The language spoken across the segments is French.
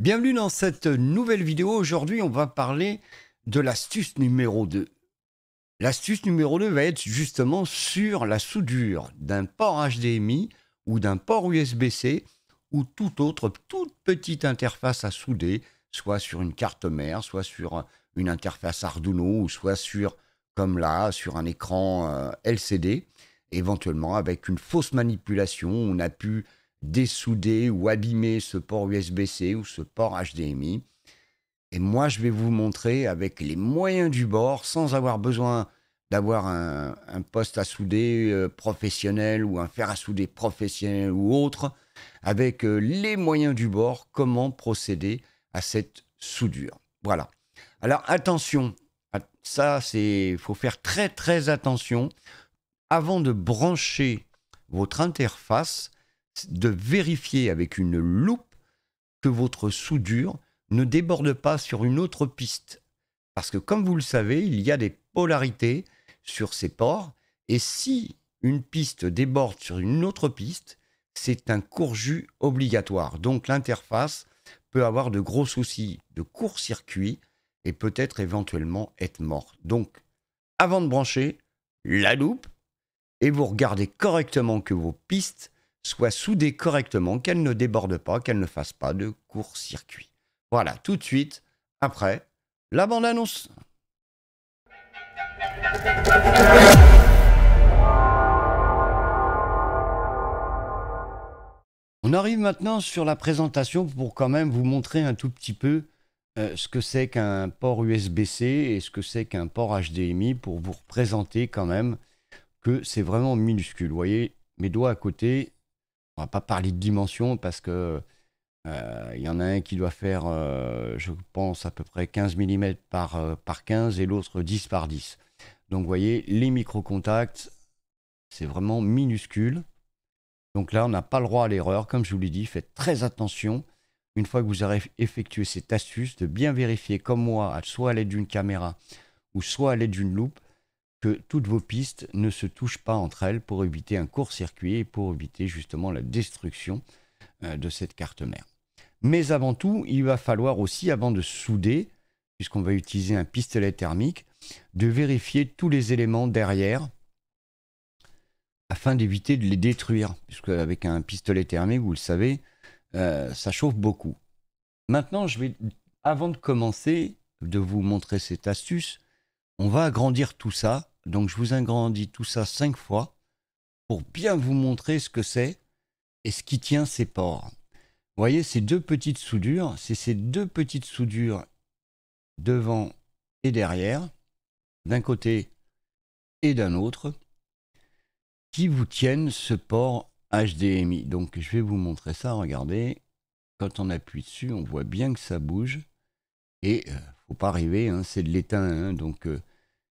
Bienvenue dans cette nouvelle vidéo. Aujourd'hui, on va parler de l'astuce numéro 2. L'astuce numéro 2 va être justement sur la soudure d'un port HDMI ou d'un port USB-C ou toute autre, toute petite interface à souder, soit sur une carte mère, soit sur une interface Arduino ou soit sur, comme là, sur un écran euh, LCD, éventuellement avec une fausse manipulation. On a pu dessouder ou abîmer ce port USB-C ou ce port HDMI. Et moi, je vais vous montrer avec les moyens du bord, sans avoir besoin d'avoir un, poste à souder euh, professionnel ou un fer à souder professionnel ou autre, avec euh, les moyens du bord, comment procéder à cette soudure. Voilà. Alors attention, ah, ça c'est, faut faire très très attention avant de brancher votre interface de vérifier avec une loupe que votre soudure ne déborde pas sur une autre piste. Parce que comme vous le savez, il y a des polarités sur ces ports, et si une piste déborde sur une autre piste, c'est un court obligatoire. Donc l'interface peut avoir de gros soucis de court-circuit et peut-être éventuellement être mort. Donc avant de brancher, la loupe, et vous regardez correctement que vos pistes soit soudée correctement, qu'elle ne déborde pas, qu'elle ne fasse pas de court-circuit. Voilà, tout de suite, après, la bande-annonce. On arrive maintenant sur la présentation pour quand même vous montrer un tout petit peu euh, ce que c'est qu'un port USB-C et ce que c'est qu'un port HDMI pour vous représenter quand même que c'est vraiment minuscule. Vous voyez, mes doigts à côté, on va pas parler de dimension parce que euh, il y en a un qui doit faire, euh, je pense, à peu près 15 mm par, euh, par 15 et l'autre 10 par 10. Donc vous voyez, les micro-contacts, c'est vraiment minuscule. Donc là, on n'a pas le droit à l'erreur. Comme je vous l'ai dit, faites très attention. Une fois que vous aurez effectué cette astuce, de bien vérifier comme moi, soit à l'aide d'une caméra ou soit à l'aide d'une loupe, que toutes vos pistes ne se touchent pas entre elles pour éviter un court-circuit et pour éviter justement la destruction euh, de cette carte mère. Mais avant tout, il va falloir aussi, avant de souder, puisqu'on va utiliser un pistolet thermique, de vérifier tous les éléments derrière afin d'éviter de les détruire, puisque avec un pistolet thermique, vous le savez, euh, ça chauffe beaucoup. Maintenant, je vais, avant de commencer de vous montrer cette astuce, on va agrandir tout ça. Donc, je vous agrandis tout ça cinq fois pour bien vous montrer ce que c'est et ce qui tient ces ports. Vous voyez, ces deux petites soudures, c'est ces deux petites soudures devant et derrière, d'un côté et d'un autre, qui vous tiennent ce port HDMI. Donc je vais vous montrer ça, regardez, quand on appuie dessus, on voit bien que ça bouge, et euh, faut pas rêver, hein, c'est de l'étain. Hein, donc euh,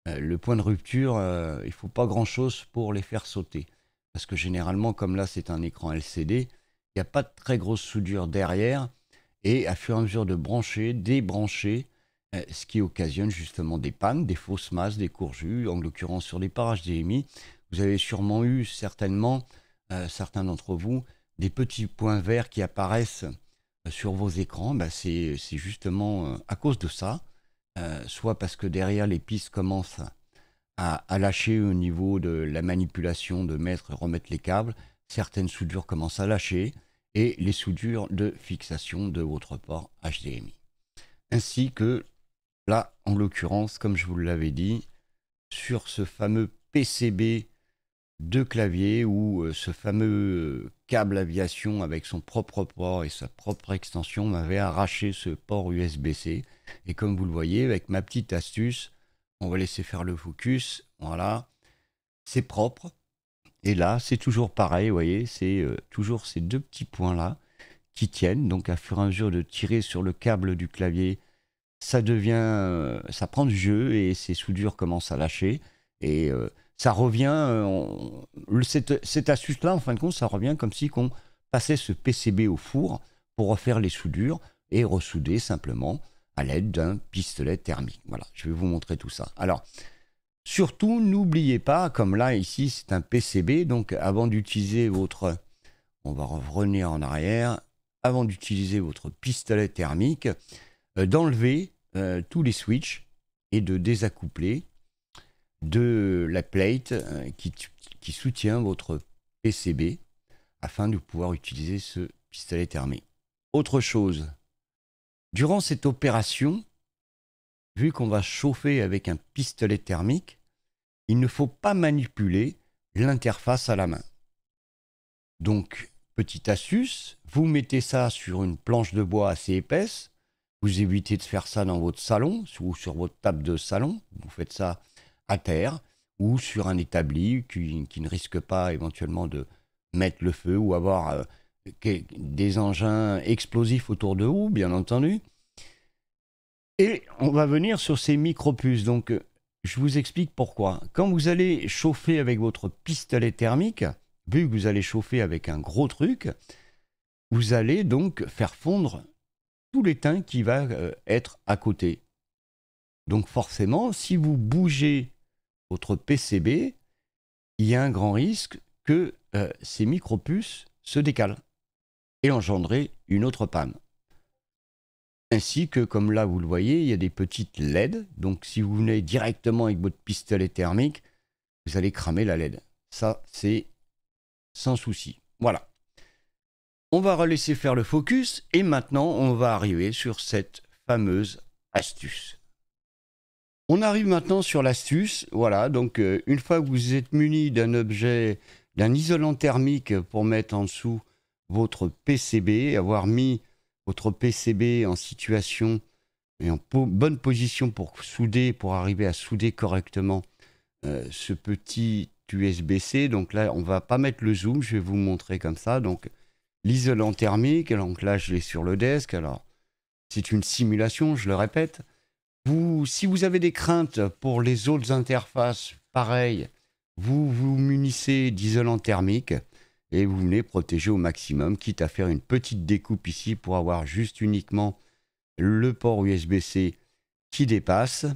euh, le point de rupture, euh, il faut pas grand-chose pour les faire sauter. Parce que généralement, comme là c'est un écran LCD, il n'y a pas de très grosse soudure derrière. Et à fur et à mesure de brancher, débrancher, ce qui occasionne justement des pannes, des fausses masses, des courjus, en l'occurrence sur les parages DMI. Vous avez sûrement eu certainement, certains d'entre vous, des petits points verts qui apparaissent sur vos écrans, bah, c'est justement euh, à cause de ça, euh, soit parce que derrière les pistes commencent à, à, lâcher au niveau de la manipulation de mettre et remettre les câbles, certaines soudures commencent à lâcher, et les soudures de fixation de votre port HDMI. Ainsi que là, en l'occurrence, comme je vous l'avais dit, sur ce fameux PCB deux claviers ou euh, ce fameux euh, câble aviation avec son propre port et sa propre extension m'avait arraché ce port USB-C. Et comme vous le voyez, avec ma petite astuce, on va laisser faire le focus. Voilà, c'est propre. Et là, c'est toujours pareil, vous voyez, c'est euh, toujours ces deux petits points-là qui tiennent. Donc, à fur et à mesure de tirer sur le câble du clavier, ça devient, ça prend du jeu et ces soudures commencent à lâcher. Et ça revient, euh, cette, astuce-là, en fin de compte, ça revient comme si on passait ce PCB au four pour refaire les soudures et ressouder simplement à l'aide d'un pistolet thermique. Voilà, je vais vous montrer tout ça. Alors, surtout, n'oubliez pas, comme là, ici, c'est un PCB, donc avant d'utiliser votre... On va revenir en arrière. Avant d'utiliser votre pistolet thermique, euh, d'enlever euh, tous les switches et de désaccoupler de la plate euh, qui, qui soutient votre PCB afin de pouvoir utiliser ce pistolet thermique. Autre chose, durant cette opération, vu qu'on va chauffer avec un pistolet thermique, il ne faut pas manipuler l'interface à la main. Donc, petite astuce, vous mettez ça sur une planche de bois assez épaisse, vous évitez de faire ça dans votre salon ou sur votre table de salon, vous faites ça à terre ou sur un établi qui, ne risque pas éventuellement de mettre le feu ou avoir euh, des engins explosifs autour de vous, bien entendu. Et on va venir sur ces micropuces. Donc, euh, je vous explique pourquoi. Quand vous allez chauffer avec votre pistolet thermique, vu que vous allez chauffer avec un gros truc, vous allez donc faire fondre tout l'étain qui va euh, être à côté. Donc forcément, si vous bougez votre PCB, il y a un grand risque que euh, ces micro-puces se décalent et engendrer une autre panne. Ainsi que, comme là vous le voyez, il y a des petites LED. Donc si vous venez directement avec votre pistolet thermique, vous allez cramer la LED. Ça, c'est sans souci. Voilà. On va relaisser faire le focus et maintenant on va arriver sur cette fameuse astuce. On arrive maintenant sur l'astuce. Voilà, donc euh, une fois que vous êtes muni d'un objet, d'un isolant thermique pour mettre en dessous votre PCB, avoir mis votre PCB en situation et en bonne position pour souder, pour arriver à souder correctement euh, ce petit USB-C. Donc là, on va pas mettre le zoom, je vais vous montrer comme ça. Donc l'isolant thermique, donc là je l'ai sur le desk. Alors c'est une simulation, je le répète si vous avez des craintes pour les autres interfaces, pareil, vous vous munissez d'isolant thermique et vous venez protéger au maximum, quitte à faire une petite découpe ici pour avoir juste uniquement le port USB-C qui dépasse.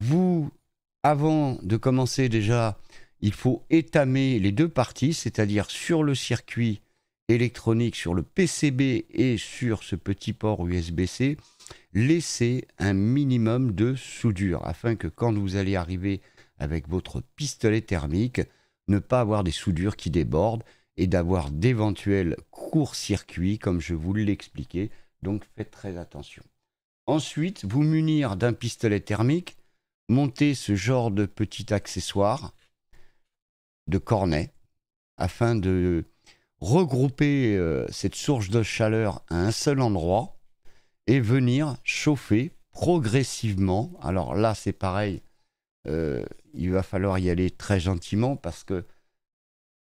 Vous, avant de commencer déjà, il faut étamer les deux parties, c'est-à-dire sur le circuit électronique, sur le PCB et sur ce petit port USB-C laissez un minimum de soudure afin que quand vous allez arriver avec votre pistolet thermique, ne pas avoir des soudures qui débordent et d'avoir d'éventuels courts-circuits comme je vous l'expliquais. Donc faites très attention. Ensuite, vous munir d'un pistolet thermique, montez ce genre de petit accessoire de cornet afin de regrouper euh, cette source de chaleur à un seul endroit et venir chauffer progressivement. Alors là, c'est pareil, euh, il va falloir y aller très gentiment parce que,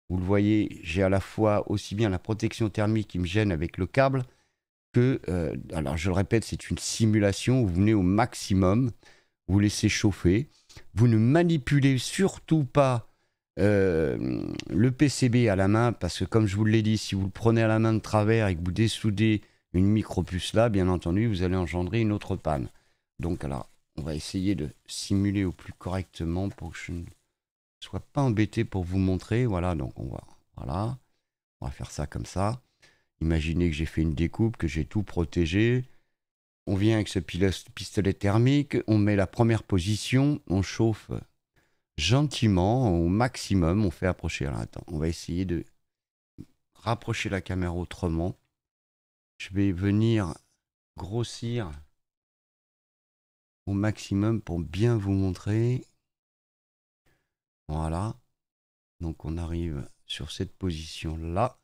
vous le voyez, j'ai à la fois aussi bien la protection thermique qui me gêne avec le câble que, euh, alors je le répète, c'est une simulation, où vous venez au maximum, vous laissez chauffer, vous ne manipulez surtout pas euh, le PCB à la main parce que, comme je vous l'ai dit, si vous le prenez à la main de travers et que vous dessoudez une micropuce là, bien entendu, vous allez engendrer une autre panne. Donc alors, on va essayer de simuler au plus correctement pour que je ne sois pas embêté pour vous montrer. Voilà, donc on va, voilà, on va faire ça comme ça. Imaginez que j'ai fait une découpe, que j'ai tout protégé. On vient avec ce pistolet thermique, on met la première position, on chauffe gentiment, au maximum, on fait approcher. Alors attends, on va essayer de rapprocher la caméra autrement je vais venir grossir au maximum pour bien vous montrer. Voilà. Donc on arrive sur cette position là.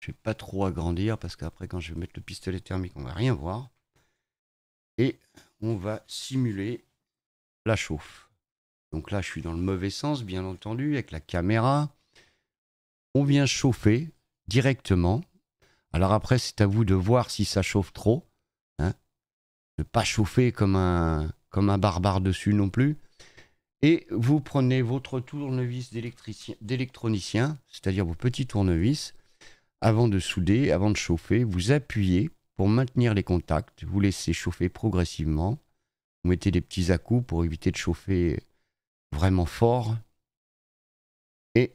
Je vais pas trop agrandir parce qu'après quand je vais mettre le pistolet thermique, on va rien voir. Et on va simuler la chauffe. Donc là, je suis dans le mauvais sens, bien entendu, avec la caméra. On vient chauffer directement. Alors après, c'est à vous de voir si ça chauffe trop. Hein ne pas chauffer comme un, comme un barbare dessus non plus. Et vous prenez votre tournevis d'électronicien, c'est-à-dire vos petits tournevis, avant de souder, avant de chauffer, vous appuyez pour maintenir les contacts, vous laissez chauffer progressivement, vous mettez des petits à-coups pour éviter de chauffer vraiment fort. Et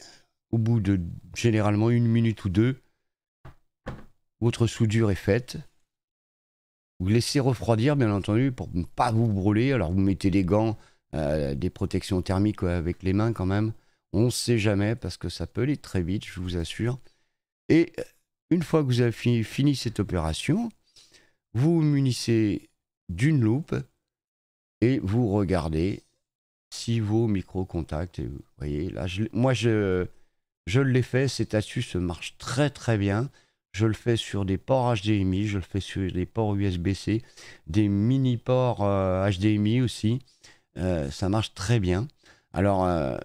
au bout de généralement une minute ou deux, votre soudure est faite. Vous laissez refroidir, bien entendu, pour ne pas vous brûler. Alors vous mettez des gants, euh, des protections thermiques avec les mains quand même. On ne sait jamais parce que ça peut aller très vite, je vous assure. Et euh, une fois que vous avez fini, cette opération, vous vous munissez d'une loupe et vous regardez si vos micro-contacts, vous voyez, là, moi, je, je l'ai fait. Cette astuce marche très, très bien. Je le fais sur des ports HDMI, je le fais sur des ports USB-C, des mini ports HDMI euh, aussi. Euh, ça marche très bien. Alors, euh,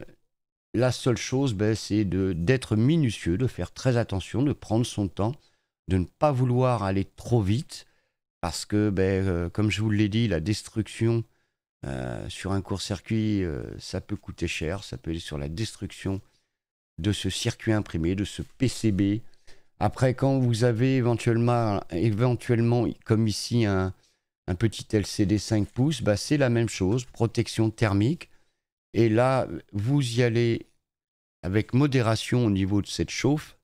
la seule chose, ben, c'est d'être minutieux, de faire très attention, de prendre son temps, de ne pas vouloir aller trop vite, parce que, ben, comme je vous l'ai dit, la destruction sur un court-circuit, ça peut coûter cher, ça peut aller sur la destruction de ce circuit imprimé, de ce PCB, après, quand vous avez éventuellement, comme ici, un, petit LCD 5 pouces, bah, c'est la même chose, protection thermique. Et là, vous y allez avec modération au niveau de cette chauffe,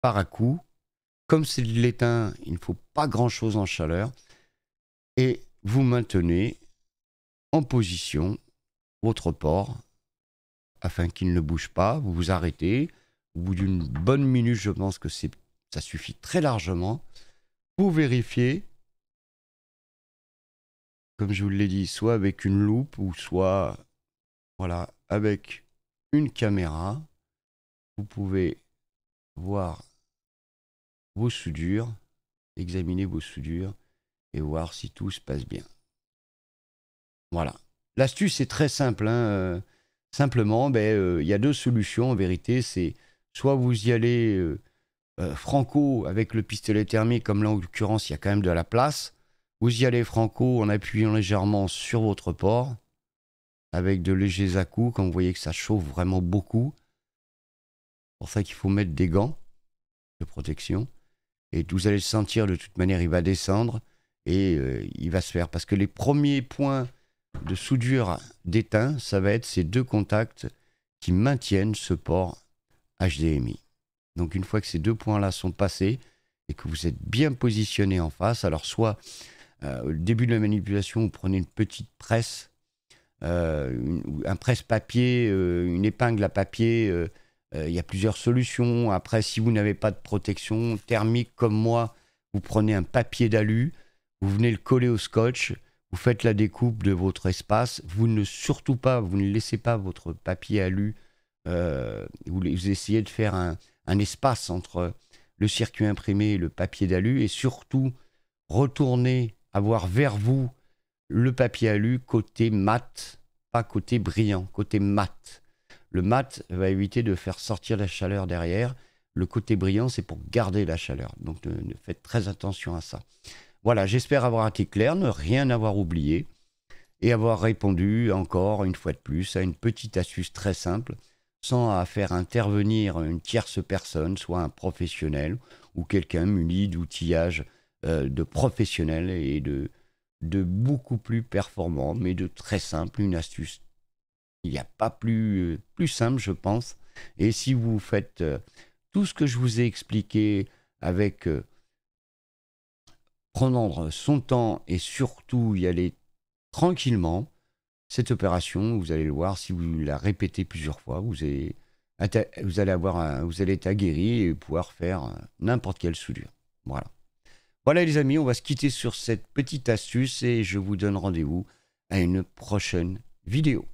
par à coup. Comme c'est de l'étain, il ne faut pas grand-chose en chaleur. Et vous maintenez en position votre port afin qu'il ne bouge pas. Vous vous arrêtez, au bout d'une bonne minute, je pense que ça suffit très largement pour vérifier, comme je vous l'ai dit, soit avec une loupe ou soit voilà, avec une caméra. Vous pouvez voir vos soudures, examiner vos soudures et voir si tout se passe bien. Voilà. L'astuce est très simple. Hein, euh, simplement, ben, euh, il y a deux solutions en vérité. C'est soit vous y allez euh, euh, franco avec le pistolet thermique, comme là en l'occurrence il y a quand même de la place, vous y allez franco en appuyant légèrement sur votre port, avec de légers à -coups, quand vous voyez que ça chauffe vraiment beaucoup. C'est pour ça qu'il faut mettre des gants de protection. Et vous allez le sentir, de toute manière, il va descendre et euh, il va se faire. Parce que les premiers points de soudure d'étain, ça va être ces deux contacts qui maintiennent ce port HDMI. Donc une fois que ces deux points-là sont passés et que vous êtes bien positionné en face, alors soit euh, au début de la manipulation, vous prenez une petite presse, euh, un presse-papier, euh, une épingle à papier. Il y a plusieurs solutions. Après, si vous n'avez pas de protection thermique comme moi, vous prenez un papier d'alu, vous venez le coller au scotch, vous faites la découpe de votre espace. Vous ne surtout pas, vous ne laissez pas votre papier alu euh, vous, essayez de faire un, espace entre le circuit imprimé et le papier d'alu, et surtout retourner, avoir vers vous le papier alu côté mat, pas côté brillant, côté mat. Le mat va éviter de faire sortir la chaleur derrière. Le côté brillant, c'est pour garder la chaleur. Donc ne, faites très attention à ça. Voilà, j'espère avoir été clair, ne rien avoir oublié et avoir répondu encore une fois de plus à une petite astuce très simple sans à faire intervenir une tierce personne, soit un professionnel ou quelqu'un muni d'outillage euh, de professionnel et de, beaucoup plus performant, mais de très simple, une astuce. Il n'y a pas plus, plus simple, je pense. Et si vous faites euh, tout ce que je vous ai expliqué avec euh, prendre son temps et surtout y aller tranquillement, cette opération, vous allez le voir, si vous la répétez plusieurs fois, vous allez, avoir vous allez être aguerri et pouvoir faire euh, n'importe quelle soudure. Voilà. Voilà les amis, on va se quitter sur cette petite astuce et je vous donne rendez-vous à une prochaine vidéo.